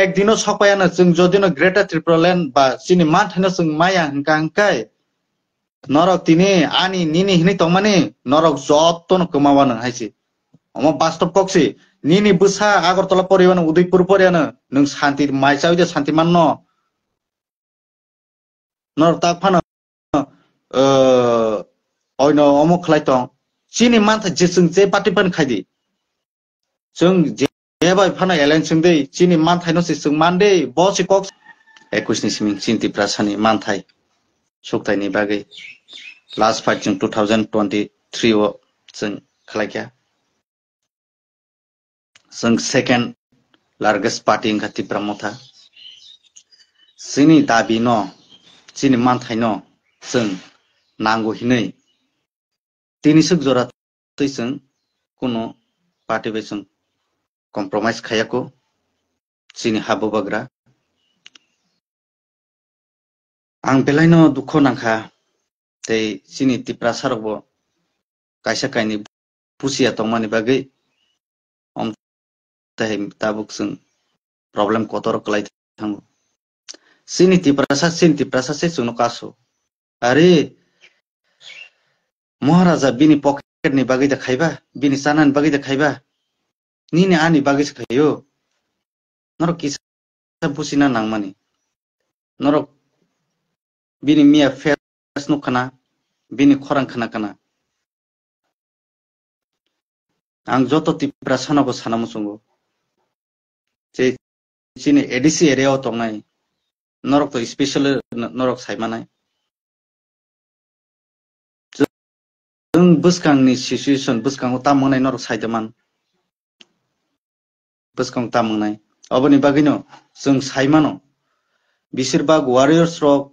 एकदिनो सकयानो जों जदिनो ग्रेटर त्रिपुराल्यान्ड बा चिनि माथेनो जों माया हंकांकाय नरक तिनि आनि निनि हिनि तमानि नरक जतन कमावानो हायसि अम वास्तव कक्सि निनि बुसा आगरतला परिवानो उदयपुर परियानो नों शान्ति माइसाव जे शान्ति मान्न नर ताफानो ओ ओइनो अमुख खलाइतं चिनि मान्थ जेसुं जे पाटिपान खाइदि जों Teba phana airline sing dei chini man thai no si sung man dei bo si kok একুশ ni siming chinti prasani man thai suktai ni bagai last fight jing 2023 wo jing khlai kya jing second largest party ing khati pramotha sini dabi no chini man thai no jing nangu hinai tini suk jora tui jing kono party be jing compromise khayako chini habo bagra ang belaino dukho nangkha tei chini tipra sarobo kaisa kaini pusia tongmani bagei om tai tabuk sung problem kotor kalai thango chini tipra sa chini tipra sa se suno kaso are মহারাজা বিনি pocket নি বাগিতে খাইবা বিনি চানান বাগিতে খাইবা nini ani bagis kayo noro kisa pusina nang mani noro bini mia fes nu kana bini korang kana kana ang joto ti prasana ko sana musungo sini edisi area to ngai noro to special noro sai manai Bus kang ni situation bus kang utama nai noro sai boskhang tamungnai aboni bagino jung saimano biserbag warriors rok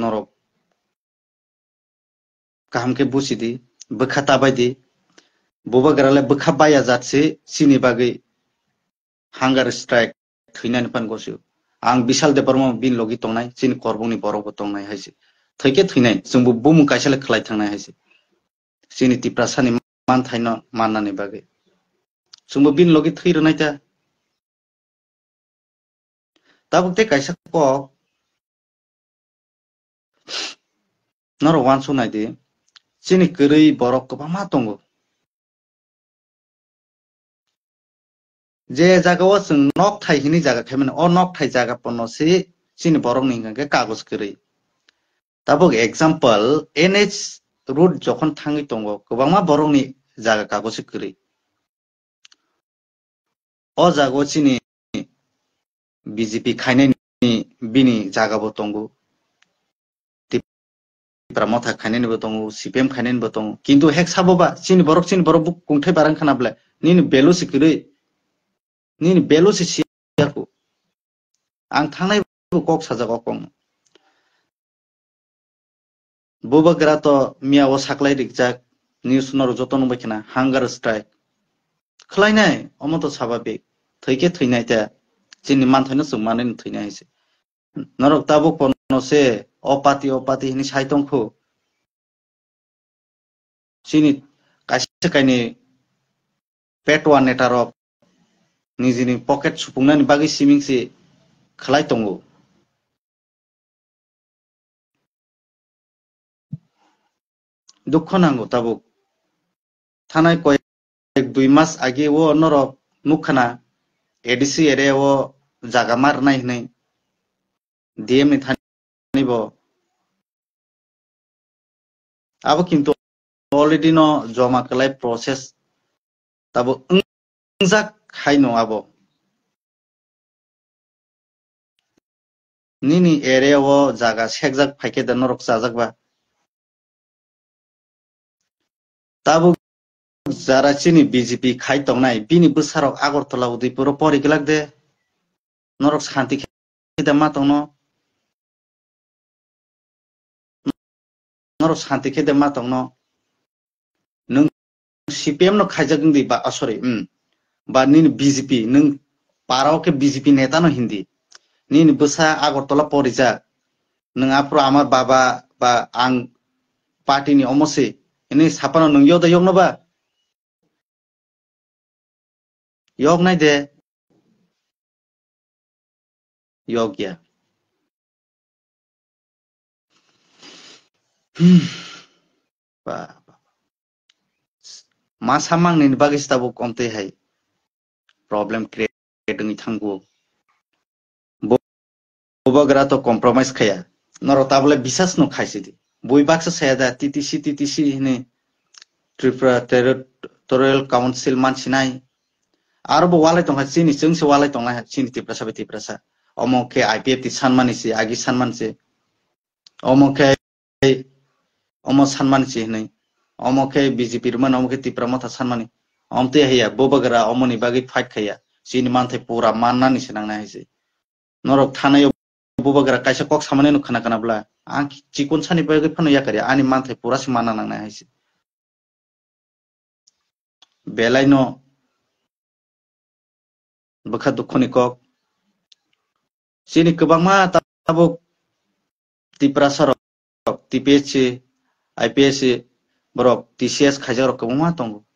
norok kahamke busidi bokha tabaidi boba garale bokha baya jatse sini bagai hunger strike थैनानै पान गसियो आं विशाल देबर्मा बिन लगि तंनाय सिन करबंनि बरबो तंनाय हायसे थैके थैनाय जोंबो बुम काइसाले खलाय थांनाय हायसे सिनि तिप्रासानि मान थाइना माननानै बागै जोंबो बिन लगि थैरोनाय ता 따봉때까지샀고너로완수나이디진이그의버럭고밤았던거 যে জায়গা ও নক ঠাই হিনি জায়গা খাই মানে অনক ঠাই জায়গা পনসি চিনি বরং নিঙ্গাকে কাগজ করে তারপর এক্সাম্পল এনএইচ রুট যখন থাঙ্গি দङ গোবাংমা বরংনি জায়গা কাগজ করে অ জায়গা চিনি BJP khainani bini jaga bo tongo pramotha khainani bo tongo CPM khainani bo tongo kintu hek sabo ba chin borok chin borok buk kungthai barang khana bla nin belo si kire nin belo si si ko ang thangnai bo kok saja ko kom বুবকরা তো মিয়া ও সাকলাই রিকজাক news নর যতন বইখানা hunger strike খলাই নাই অমত স্বাভাবিক থৈকে থৈনাইতা chini manthai sung mane ni thuina hise norok tabu pono se opati opati hini saitong khu chini kaisa kaini petwa netarok nijini pocket supungnani bagi siming se khlai tongo দুঃখ নাঙ্গো তাবুক থানায় কয়েক দুই মাস আগে ও অন্যরক মুখখানা ADC array वो जागा मार नहीं नहीं डीएम नहीं था नहीं वो अब किंतु ऑलरेडी नो जो माकलाई प्रोसेस तब उनसा खाई नो अब नी नी एरे वो जागा शेक जग फाइके दनो रख साजग बा तब যারা চিনি বিজেপি খাইতাম নাই বিনি বসারক আগরতলা উদয়পুর গেলাক দে নরক শান্তি খেতে মাতং নরক শান্তি খেতে মাতং ন নং সিপিএম ন খাইজাগং দি বা সরি উম বা নিন বিজেপি নং পারাওকে বিজেপি নেতা ন হিন্দি নিন বসা আগরতলা পরিজাক নং আপ্র আমার বাবা বা আং পার্টিনি অমসে এনে সাপানো নঙ্গিও দা ইয়ং নবা Yo'g'nayde, yo'g'ya. Ba. Ma samang ni bagi stabu komte hai. Problem create ni thangu. Bo bobagra to compromise khaya. নরতা বলে বিশ্বাস ন খাইছে দি বই বাক্স সায়াদা তিতিসি তিতিসি হিনে ত্রিপুরা টেরিটোরিয়াল কাউন্সিল মানছি নাই arbo walai tong hachini chung se walai tong lai hachini ti prasa ti prasa omo ke IPF ti sanmani si agi sanman si omo ke omo sanman si nei omo ke BJP omo ke ti pramata sanmani omte hiya bobagara, omoni bagi fight khaya sini manthe pura manna ni sinang na hisi norok thanayo bobagra kaisa kok samane nu khana kana bla ang chikun sani bagi ya yakari ani manthe pura si mana nang na hisi belai no bakat dukhoni kok sini kebangma tabuk ti prasar ti pc ips borok tcs khajar kebangma tong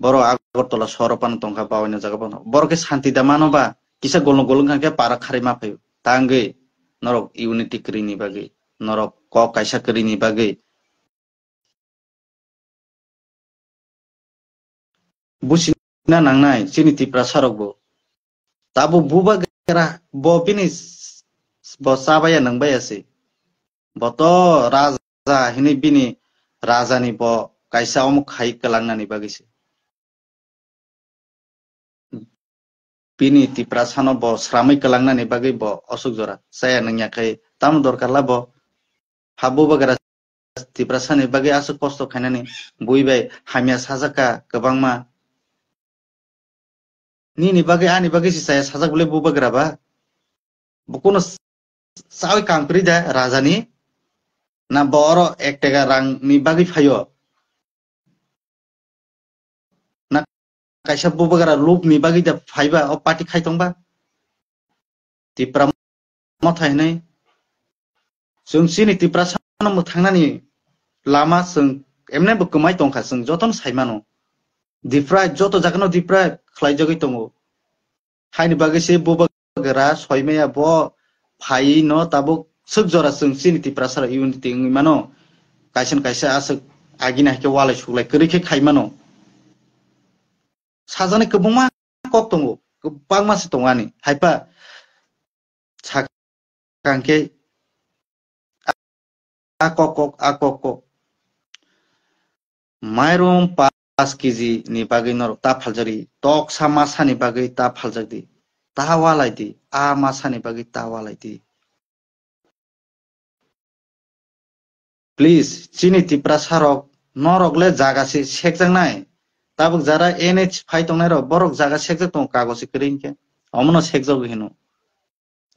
boro agor tola soropan tongka bawanya jaga bono boro ke santi damano ba kisa golong golong kake para karima payu tangge norok unity kerini bagi norok kok kaisa kerini bagi बुसिना नांनाय सिनितिफ्रा सारकबो ताबो बुबा गेरा बो पिनि बो साबाया नांबायासै बत राजा हिनि बिनि राजानि बो कायसा अमुख हाइ कलांनानै बागिसै bini tipra sano bo sramai kelangna ni bagi bo osuk jora saya nengya kai tam dorkar la bo habu bagara tipra sani bagi asuk posto khanani bui bai hamia sajaka kebang ma nini bagi ani bagi si saya sasak boleh bu bagraba bukono sawi kampri da rajani na boro ek tega rang ni bagi fayo na kaisa bu bagra lup ni bagi da faiba o pati khai tongba tipra mothai nei sung sini tipra sana mo thangnani lama sung emne bu kumai tongkha sung joton saimano Diprai joto jakano diprai khlai jogi tongo. Haini bagese boba gara soimea bo phai no tabo sub jora sungsin ti prasar unity mano kaisan kaisa asuk agina ke wala shuklai krikhe khai mano. Sajane kebuma kok tongo. Kebang masih tongani. Haipa sakangke akokok akokok. Mairum pa पाँच केजिनि बागै नरक ता फालजारि टक सा मासानि बागै ता फालजागदि ता वालायदि आ मासानि बागै ता वालायदि প্লিজ চিনি তিপ্রা সারক নরকলে জাগাসি সেকজাং নাই তাবক যারা এন এইচ ফাই তংনাই রক বরক জাগা সেকজাক তং কাগজ করিনকে অমন সেকজাক হেনু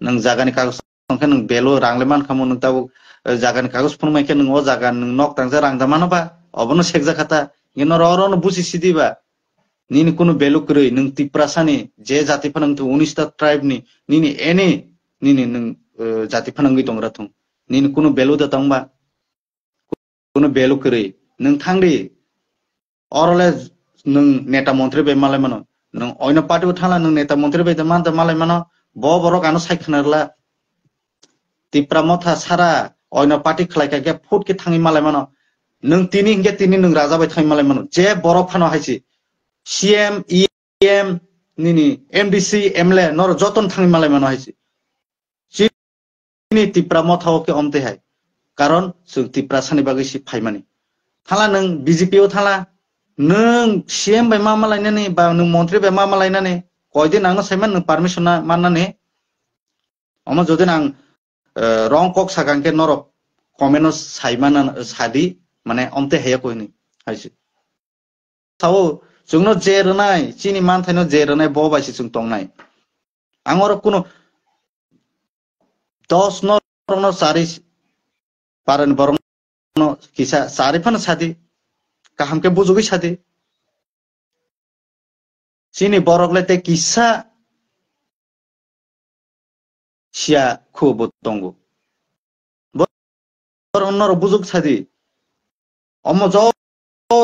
নং জাগানি কাগজ বেলো রাংলে মান খামু নাবুক জাগানি কাগজ ফোনমাইকে নং ও জাগা নক তাংজা রাংদা মানবা অবনো সেকজাক খাতা ino roron busi sidiba nini kunu belukri nung tiprasani je jati panang tu unista tribe ni nini ene nini nung jati panang gi tongra thung nini kunu belu da tangba kunu belukri nung thangri orale nung neta montri be male mano nung oina party uthala nung neta montri be man ta male mano bo borok anu saikhnarla tipra motha sara oina party khlaika ge phut ke thangi male mano नों तिनी हिंगे तिनी नों राजाबाय थाय मालाय मानु जे बर' फानो हायसि CM इएम निनि एमडिसि एमले नर जतन थाङि मालाय मानु हायसि चिनि तिप्रा मथावके अमते हाय कारण जों तिप्रा सानि बागै सि फायमानि थाला नों बिजेपियाव थाला नों सिएम बाय मा मालायनानै बा नों मन्त्रि बाय मा मालायनानै কয়দিন আং সাইমান নং পারমিশন না মাননানে অমা যদি আং রং কক সাকাঙ্কে নরক কমেন সাইমান সাদি মানে অন্তে হেয়া কইনি হাইছে তাও চুং নো জের চিনি মান থাইনো জের নাই বো বাইছে টং নাই আঙ্গর কোন 10 নো নো সারি পারন বরন কিসা সারি ফন সাদি কাহামকে বুঝুবি সাদি চিনি বরগলে তে কিসা সিয়া খুব তঙ্গু বরন নো সাদি অম জ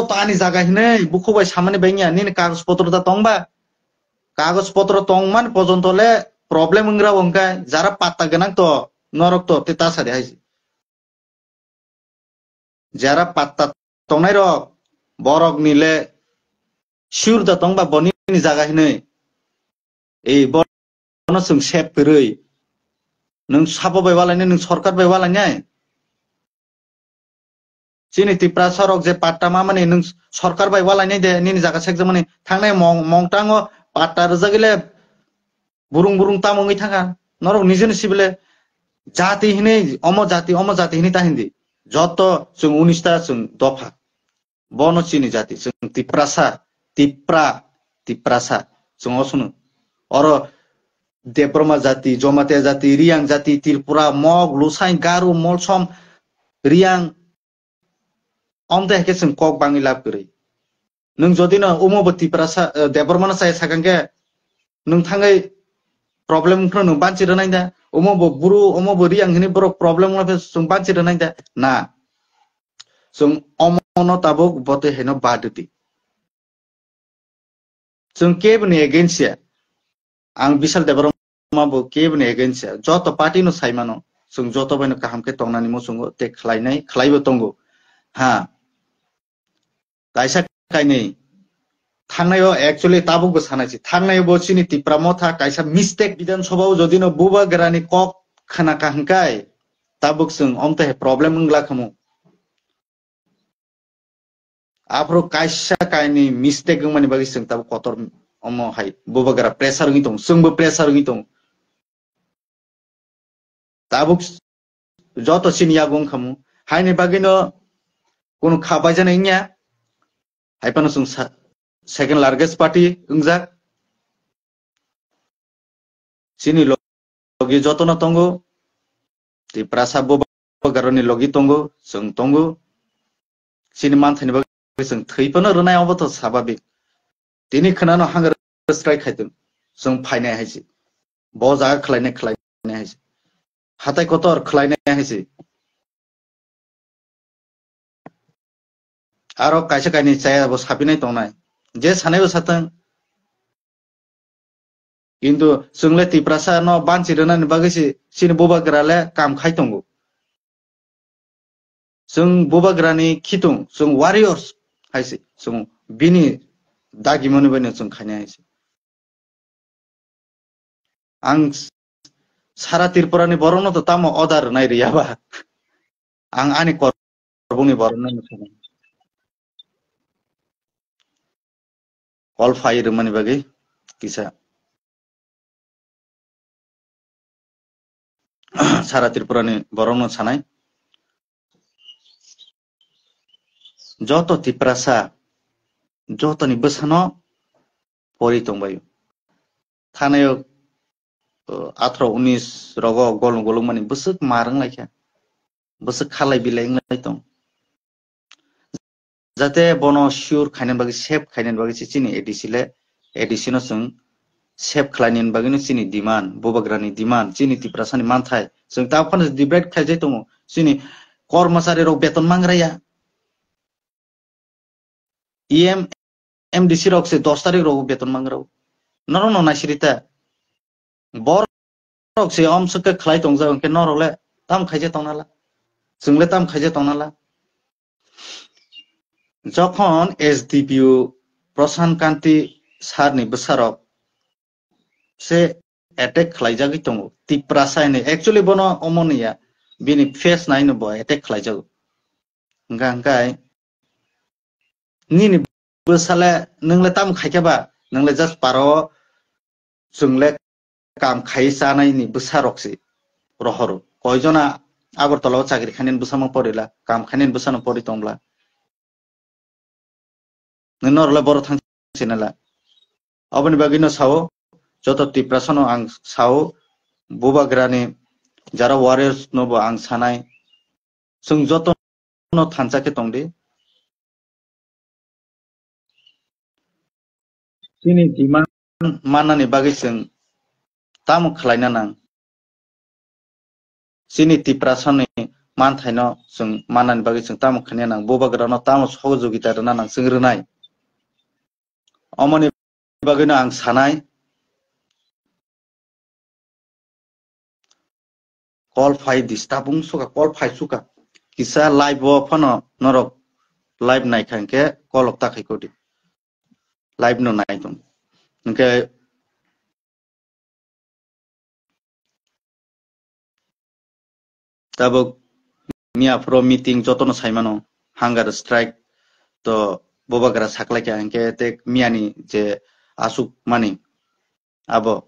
তানি জাগা হিনে বুকু বাই সামনে বেঙ্গিয়া নিন পত্র তা তংবা কাগজ পত্র তংমান পর্যন্ত লে প্রবলেম ইংরা বঙ্কা যারা পাতা গেনাং তো নরক তো তেতা সারি হাইছি যারা পাতা তংনাই রক বরক নিলে শিউর দা তংবা বনি জাগা হিনে এই বন সেপ ফেরই নং সাপ বাইবালাইনে নং সরকার বাইবালাইনে chini tipra sorok je patta ma mani nung sarkar bai wala ni de nini jaga sekje mani thangnai mong mong tango patta rajagile burung burung tamongi thangan norok nijeni sibile জাতি হিনে অম জাতি অম জাতি হিনি তাহিন্দি যত চুং উনিশটা চুং দফা বন চিনি জাতি চুং তিপ্রাসা তিপ্রা তিপ্রাসা চুং অসুনু অর দেব্রমা জাতি জমাতিয়া জাতি রিয়াং জাতি Tripura Mog Lushai Garo Molsom Reang omda hekesim kok bangi lab kuri nung jodi na umobati prasa debormana sai sakangge nung thangai problem khno nung banchi ranai da umobo buru umobo riang hini boro problem na sung banchi ranai da na sung omono tabok bote heno baduti sung kebni against ya ang bisal deborma bo kebni against ya joto party no saimano sung joto baino kahamke tongnani mo sung te khlainai khlaibo tongo ha 다이사 까이네 থাংনায় actually তাবুকবো সানাইছি থাংনায়বো চিনি তিপ্রামো থা কাইসা mistake বিধানসভাও যদি ন বুবা গেরানি কক খানা কাহংকাই তাবুক সং অমতে হে প্রবলেম হংলা খামু আপ্রো কাইসা কাইনি মিস্টেক মানে বাগি সং তাবু কতর অম হাই বুবা গেরা প্রেসার গিতং সঙ্গবো প্রেসার গিতং তাবুক যত চিনি আগুন খামু হাইনি বাগিনো কোন খাবাই জানা ইয়া Hypanos ung second largest party ungjak. Sini logi joto na tongo. Ti prasabo garoni logi tongo sung tongo. Sini manthani bag sung thipano runai oboto sababik. Tini khanano hangar strike khaitum. Sung phainai haisi. Bo jaga khlainai khlainai haisi. হাতায় কত আর খেলায় নেওয়া হয়েছে आरो कायसे कायनि चायाबो साफिनाय दंनाय जे सानैबो साथों किन्तु जोंले तिप्रासा न बानसिरोनानि बागैसि सिनि बबाग्राले काम खायतंगु जों बबाग्रानि खितुं जों वारियर्स हायसि जों बिनि दागि मोनोबायनो जों खायनो हायसि आं सारा त्रिपुरानि बर'नो त तामो अदार नायरियाबा आं आनि करबुंनि बर'नो सानो All-fire sebagai kisah সারা ত্রিপুরানি বরণ ছানাই যত তিপ্রাসা যত নিবেশন পরি তংবায়ু থানায় আথ্র উনিশ রগ গলম গলম মানে বসুক মারং লাইখা বসুক খালাই বিলাই তং যাতে বন শিউর খাইনেন বাকি সেপ খাইনেন বাকি চিনি এডিসিলে এডিসিনো সং সেপ খাইনেন বাকি চিনি দিমান বোবাগ্রানি দিমান চিনি তিপ্রাসানি মানথায় সং তাফান ডিব্রেড খাই যাই তমো চিনি কর্মচারীর বেতন মাংরাইয়া ইএম এমডিসি রক সে দশ তারিখ রক বেতন মাংরাও নর নাইসিরিতা বর রক সে অমসকে খাই তংজা নরলে তাম খাইজে তংনালা সিংলে তাম খাইজে তংনালা যখন এসডিপিও प्रशान्तकान्ति सारनि बोसारक से एटेक खालायजागै दङ तिप्रा साइनि एक्चुअली बन अमनिया बिनि फेस नायनो बो एटेक खालायजागौ ओंखा ओंखाय निनि बोसाले नोंलाय ताम खायखाबा नोंलाय जास्ट पार' जोंलाय काम खायै जानायनि बोसारकसि रहर कयजना আগरতलाव চাকরি খানেন বোসানো পড়িলা কাম খানেন বোসানো পড়ি তমলা 너널라 버러 탕 시나라 어버니 바기노 사오 저도 디프레션 앙 사오 보바그라니 যারা ওয়ারিয়ার্স নব আং সানাই जों जतन थानसाखे दंदि जोंनि डिमान्ड माननानै बागै जों ताम खालायना नां जोंनि डिप्रेसननि मानथायन जों माननानै बागै जों ताम खालायना नां बबा गोदानाव ताम सहयोगिता रोना नां जों रोनाय अमनि बागैनो आं सानाय कल फाइ दिस्ताबुं सुखा कल फाइ सुखा किसा लाइव फन नर लाइव नाय खांके कल अफ थाखै कोदि लाइव न नाय दं नके तब मिया फ्रो मीटिंग जतन साइमानो हांगार स्ट्राइक तो boba saklakya anke tek miani je asuk mani abo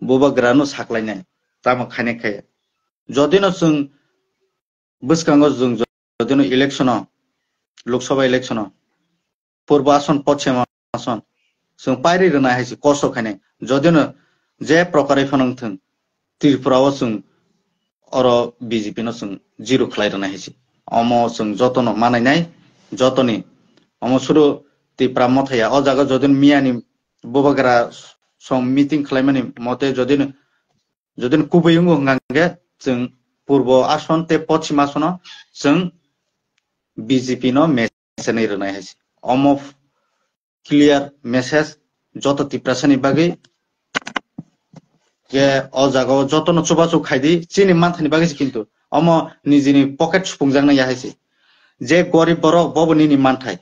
boba grano saklainai tamo khane khaye jodino chung buskango jung jodino election lok sabha election পূর্ব আসন পশ্চিম আসন जों पाइरि रोना हायसि कस' खायनाय जदिनो जे प्रकारै फोनांथों त्रिपुराव जों अर बिजेपिनो जों जिरु खालाय रोना हायसि अम जों जतन मानायनाय जतनि अम सुरु ती प्राम थाया अ जागा जदिन मियानि बबागरा सम मिटिं खालायमानि मते जदिन जदिन कुबैयंगु हंगांगे जों पूर्व आसन ते पश्चिम आसन जों বিজেপি ন মেসেনে রনাই হাসি অম ক্লিয়ার মেসেজ যত তিপ্রাসানি বাগে যে অ জাগ যত ন চোবা খাই দি চিনি মানথানি বাগেছি কিন্তু অম নিজেনি পকেট সুপুংজাং ইয়া যে গরিব বড় বব নিনি মানথায়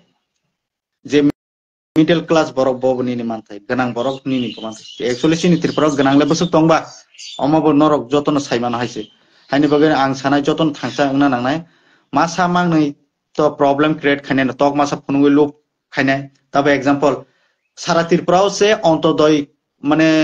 जे मिडल क्लास बरफ बब निनि मानथाय गोनां बरफ निनि को मानथाय एक्चुअली सिनि त्रिपुरास गोनांले बसुक तंबा अमाबो नरक जतन सायमान हायसे हायनि बगे आं सानाय जतन थांसा अंना नांनाय मासा मांनै तो प्रॉब्लम क्रिएट खाने न तक मासा फनुगै लोक खाने तब एग्जांपल सारा त्रिपुराव से अंतोदय माने